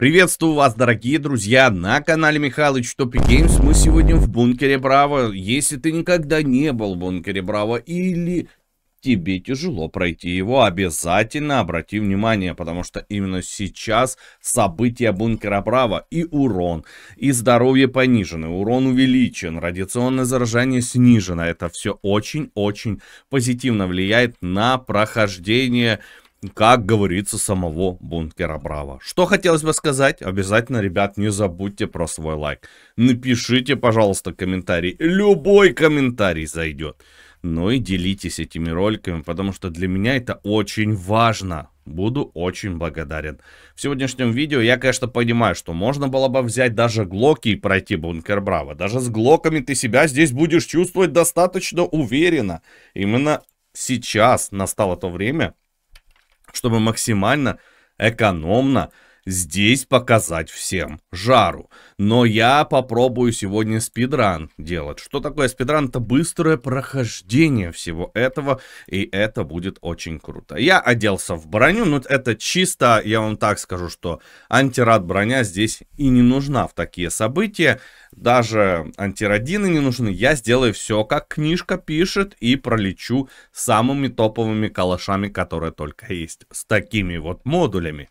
Приветствую вас, дорогие друзья, на канале Михалыч Топи Геймс. Мы сегодня в бункере Браво. Если ты никогда не был в бункере Браво или тебе тяжело пройти его, обязательно обрати внимание, потому что именно сейчас события бункера Браво и урон, и здоровье понижены, урон увеличен, радиационное заражение снижено. Это все очень-очень позитивно влияет на прохождение как говорится, самого бункера Браво. Что хотелось бы сказать? Обязательно, ребят, не забудьте про свой лайк. Напишите, пожалуйста, комментарий. Любой комментарий зайдет. Ну и делитесь этими роликами, потому что для меня это очень важно. Буду очень благодарен. В сегодняшнем видео я, конечно, понимаю, что можно было бы взять даже глоки и пройти бункер Браво. Даже с глоками ты себя здесь будешь чувствовать достаточно уверенно. Именно сейчас настало то время, чтобы максимально экономно здесь показать всем жару. Но я попробую сегодня спидран делать. Что такое спидран? Это быстрое прохождение всего этого, и это будет очень круто. Я оделся в броню, но это чисто, я вам так скажу, что антирад броня здесь и не нужна в такие события. Даже антирадины не нужны. Я сделаю все, как книжка пишет, и пролечу самыми топовыми калашами, которые только есть. С такими вот модулями.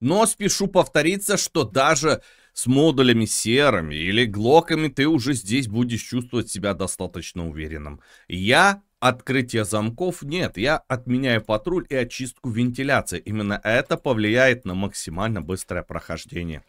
Но спешу повториться, что даже с модулями серыми или глоками ты уже здесь будешь чувствовать себя достаточно уверенным. Я открытие замков нет, я отменяю патруль и очистку вентиляции. Именно это повлияет на максимально быстрое прохождение.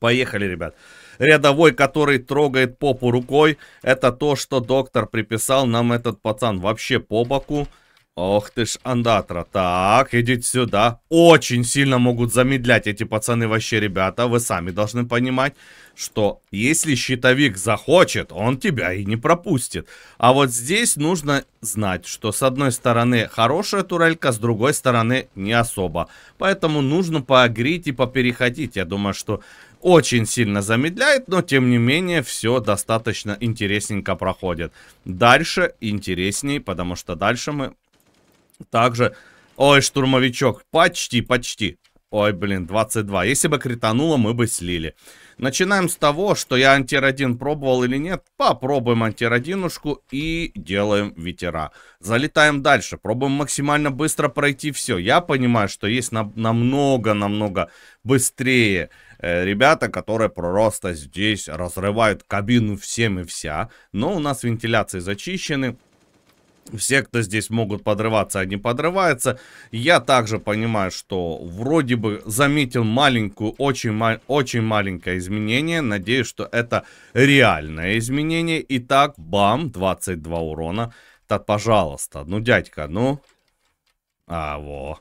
Поехали, ребят. Рядовой, который трогает попу рукой, это то, что доктор приписал нам этот пацан вообще по боку. Ох ты ж, андатра. Так, идите сюда. Очень сильно могут замедлять эти пацаны вообще, ребята. Вы сами должны понимать, что если щитовик захочет, он тебя и не пропустит. А вот здесь нужно знать, что с одной стороны хорошая турелька, с другой стороны не особо. Поэтому нужно поагрить и попереходить. Я думаю, что очень сильно замедляет, но тем не менее все достаточно интересненько проходит. Дальше интересней, потому что дальше мы также... Ой, штурмовичок. Почти, почти. Ой, блин, 22. Если бы критануло, мы бы слили. Начинаем с того, что я антиродин пробовал или нет. Попробуем антиродинушку и делаем ветера. Залетаем дальше. Пробуем максимально быстро пройти все. Я понимаю, что есть намного-намного быстрее э, ребята, которые просто здесь разрывают кабину всем и вся. Но у нас вентиляции зачищены. Все, кто здесь могут подрываться, они подрываются. Я также понимаю, что вроде бы заметил маленькую, очень, ма очень маленькое изменение. Надеюсь, что это реальное изменение. Итак, бам, 22 урона. Так, пожалуйста. Ну, дядька, ну. А, во.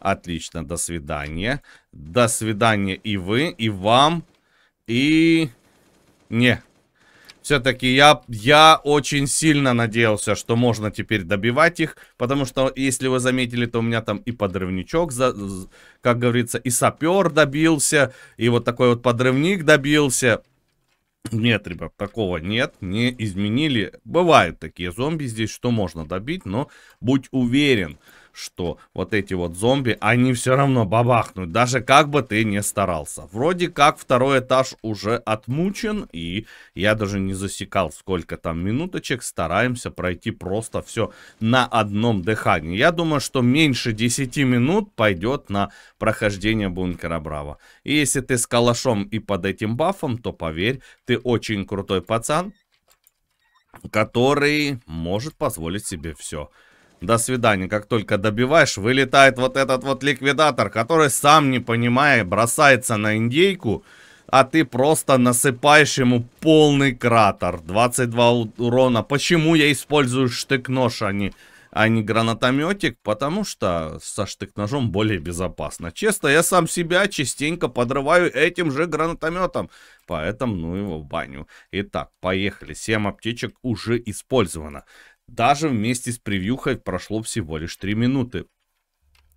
Отлично, до свидания. До свидания и вы, и вам, и... Не, все-таки я, я очень сильно надеялся, что можно теперь добивать их, потому что, если вы заметили, то у меня там и подрывничок, за, как говорится, и сапер добился, и вот такой вот подрывник добился. Нет, ребят, такого нет, не изменили. Бывают такие зомби здесь, что можно добить, но будь уверен – что вот эти вот зомби, они все равно бабахнут, даже как бы ты ни старался. Вроде как второй этаж уже отмучен, и я даже не засекал, сколько там минуточек. Стараемся пройти просто все на одном дыхании. Я думаю, что меньше 10 минут пойдет на прохождение бункера Браво. И если ты с калашом и под этим бафом, то поверь, ты очень крутой пацан, который может позволить себе все. До свидания. Как только добиваешь, вылетает вот этот вот ликвидатор, который сам не понимая бросается на индейку, а ты просто насыпаешь ему полный кратер. 22 урона. Почему я использую штык-нож, а не, а не гранатометик? Потому что со штык-ножом более безопасно. Честно, я сам себя частенько подрываю этим же гранатометом. Поэтому ну его в баню. Итак, поехали. 7 аптечек уже использовано. Даже вместе с превьюхой прошло всего лишь 3 минуты.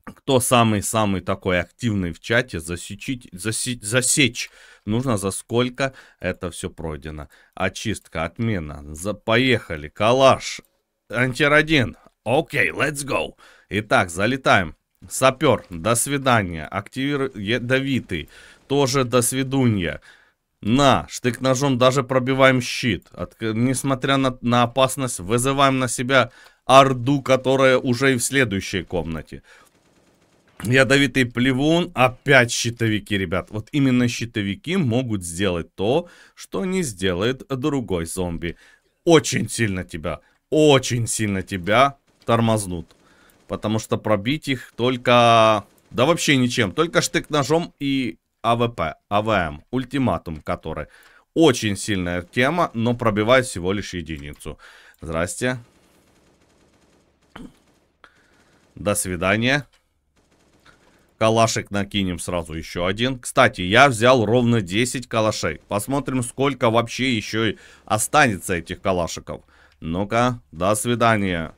Кто самый-самый такой активный в чате, засечить, засе, засечь нужно за сколько это все пройдено. Очистка, отмена, за, поехали, калаш, антиродин, окей, okay, let's go. Итак, залетаем. Сапер, до свидания. Активируй, ядовитый, тоже до свидания. На, штык-ножом даже пробиваем щит. От, несмотря на, на опасность, вызываем на себя орду, которая уже и в следующей комнате. Ядовитый плевун, опять щитовики, ребят. Вот именно щитовики могут сделать то, что не сделает другой зомби. Очень сильно тебя, очень сильно тебя тормознут. Потому что пробить их только... Да вообще ничем, только штык-ножом и АВП, АВМ, ультиматум, который очень сильная тема, но пробивает всего лишь единицу. Здрасте. До свидания. Калашек накинем сразу еще один. Кстати, я взял ровно 10 калашей. Посмотрим, сколько вообще еще останется этих калашиков. Ну-ка, до свидания.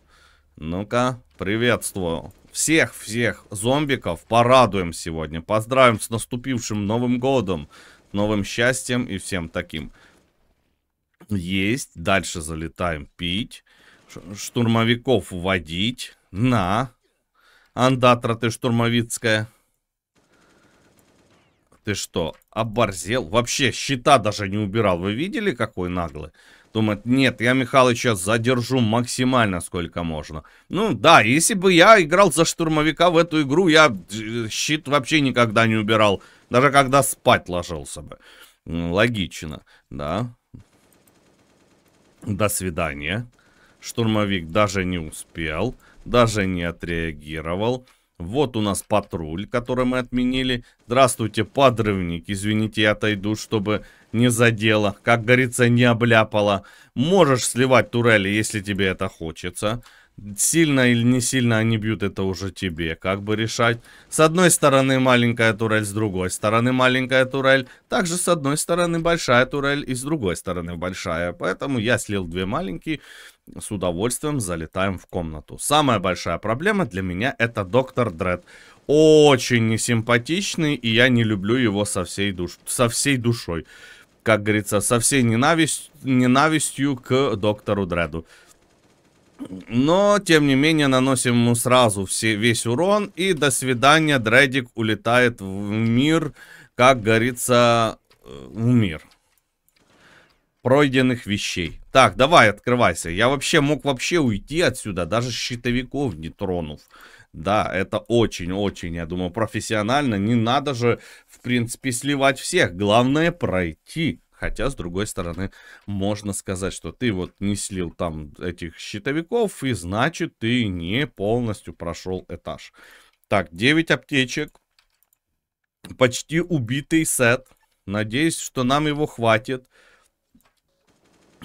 Ну-ка, приветствую всех-всех зомбиков порадуем сегодня. Поздравим с наступившим Новым Годом, новым счастьем и всем таким. Есть. Дальше залетаем пить. Штурмовиков водить На. Андатра ты штурмовицкая. Ты что, оборзел? Вообще, щита даже не убирал. Вы видели, какой наглый? Думает, нет, я Михалыча задержу максимально сколько можно. Ну да, если бы я играл за штурмовика в эту игру, я э, щит вообще никогда не убирал. Даже когда спать ложился бы. Логично, да. До свидания. Штурмовик даже не успел, даже не отреагировал. Вот у нас патруль, который мы отменили. Здравствуйте, подрывник. Извините, я отойду, чтобы не задела, как говорится, не обляпала. Можешь сливать турели, если тебе это хочется. Сильно или не сильно они бьют, это уже тебе как бы решать. С одной стороны маленькая турель, с другой стороны маленькая турель. Также с одной стороны большая турель и с другой стороны большая. Поэтому я слил две маленькие. С удовольствием залетаем в комнату. Самая большая проблема для меня это доктор Дред. Очень несимпатичный и я не люблю его со всей, душ... со всей душой как говорится, со всей ненависть, ненавистью к доктору Дреду. Но, тем не менее, наносим ему сразу все, весь урон. И до свидания, Дредик улетает в мир, как говорится, э, в мир. Пройденных вещей. Так, давай, открывайся. Я вообще мог вообще уйти отсюда, даже щитовиков не тронув. Да, это очень-очень, я думаю, профессионально. Не надо же принципе, сливать всех. Главное пройти. Хотя, с другой стороны, можно сказать, что ты вот не слил там этих щитовиков, и значит, ты не полностью прошел этаж. Так, 9 аптечек. Почти убитый сет. Надеюсь, что нам его хватит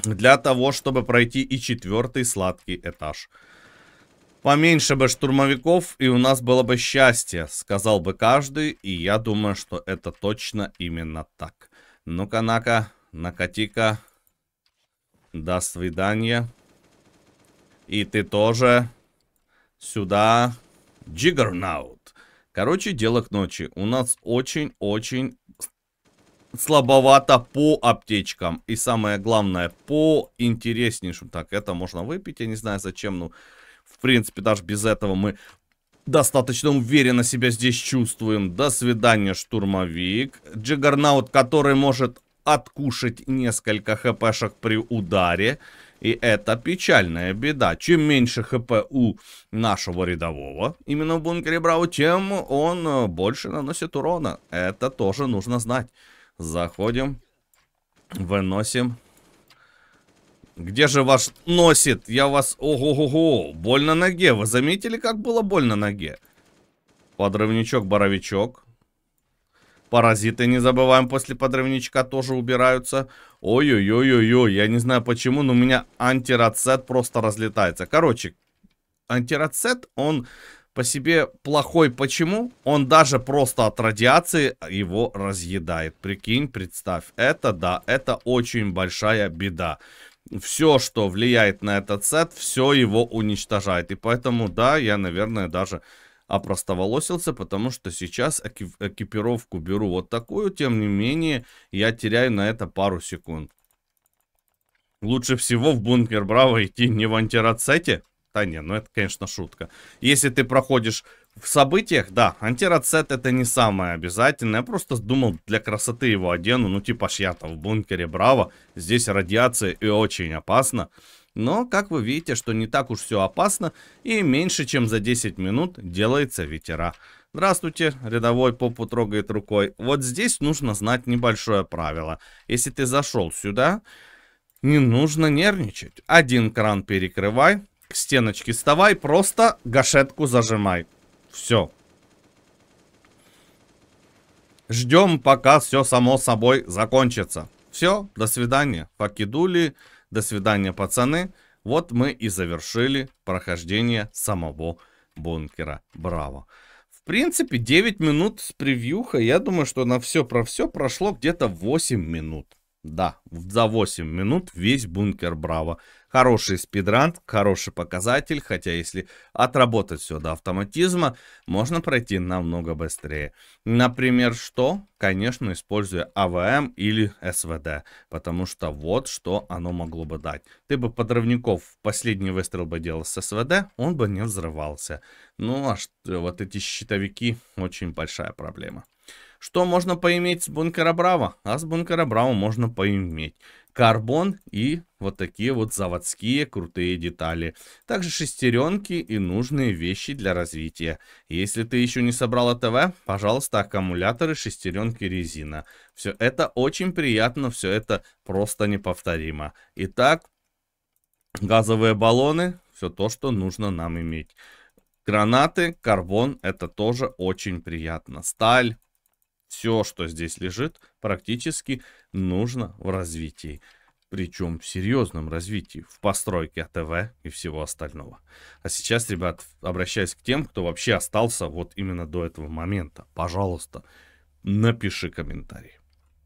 для того, чтобы пройти и четвертый сладкий этаж. Поменьше бы штурмовиков, и у нас было бы счастье, сказал бы каждый, и я думаю, что это точно именно так. Ну-ка, на-ка, накати-ка. До свидания. И ты тоже. Сюда. Джиггернаут. Короче, дело к ночи. У нас очень-очень слабовато по аптечкам. И самое главное, по интереснейшим. Так, это можно выпить, я не знаю зачем, ну... Но... В принципе, даже без этого мы достаточно уверенно себя здесь чувствуем. До свидания, штурмовик. Джиггернаут, который может откушать несколько хпшек при ударе. И это печальная беда. Чем меньше хп у нашего рядового, именно в бункере Брау, тем он э, больше наносит урона. Это тоже нужно знать. Заходим, выносим где же ваш носит? Я вас... Ого-го-го! Больно ноге. Вы заметили, как было больно ноге? Подрывничок-боровичок. Паразиты, не забываем, после подрывничка тоже убираются. Ой-ой-ой-ой-ой, я не знаю почему, но у меня антирацет просто разлетается. Короче, антирацет, он по себе плохой. Почему? Он даже просто от радиации его разъедает. Прикинь, представь. Это да, это очень большая беда все, что влияет на этот сет, все его уничтожает. И поэтому, да, я, наверное, даже опростоволосился, потому что сейчас экипировку беру вот такую, тем не менее, я теряю на это пару секунд. Лучше всего в бункер Браво идти не в антирацете. Да не, ну это, конечно, шутка. Если ты проходишь в событиях, да, антирацет это не самое обязательное. Я просто думал, для красоты его одену. Ну, типа, ж я-то в бункере, браво. Здесь радиация и очень опасно. Но, как вы видите, что не так уж все опасно. И меньше, чем за 10 минут делается ветера. Здравствуйте, рядовой попу трогает рукой. Вот здесь нужно знать небольшое правило. Если ты зашел сюда, не нужно нервничать. Один кран перекрывай, к стеночке вставай, просто гашетку зажимай. Все. Ждем, пока все само собой закончится. Все, до свидания, покидули, до свидания, пацаны. Вот мы и завершили прохождение самого бункера. Браво. В принципе, 9 минут с превьюха. Я думаю, что на все про все прошло где-то 8 минут. Да, за 8 минут весь бункер Браво. Хороший спидран, хороший показатель, хотя если отработать все до автоматизма, можно пройти намного быстрее. Например, что? Конечно, используя АВМ или СВД, потому что вот что оно могло бы дать. Ты бы подрывников последний выстрел бы делал с СВД, он бы не взрывался. Ну а что, вот эти щитовики, очень большая проблема. Что можно поиметь с бункера Браво? А с бункера Браво можно поиметь карбон и вот такие вот заводские крутые детали. Также шестеренки и нужные вещи для развития. Если ты еще не собрал АТВ, пожалуйста, аккумуляторы, шестеренки, резина. Все это очень приятно, все это просто неповторимо. Итак, газовые баллоны, все то, что нужно нам иметь. Гранаты, карбон, это тоже очень приятно. Сталь, все, что здесь лежит, практически нужно в развитии. Причем в серьезном развитии, в постройке АТВ и всего остального. А сейчас, ребят, обращаюсь к тем, кто вообще остался вот именно до этого момента. Пожалуйста, напиши комментарий.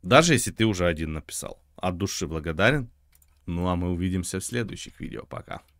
Даже если ты уже один написал. От души благодарен. Ну а мы увидимся в следующих видео. Пока.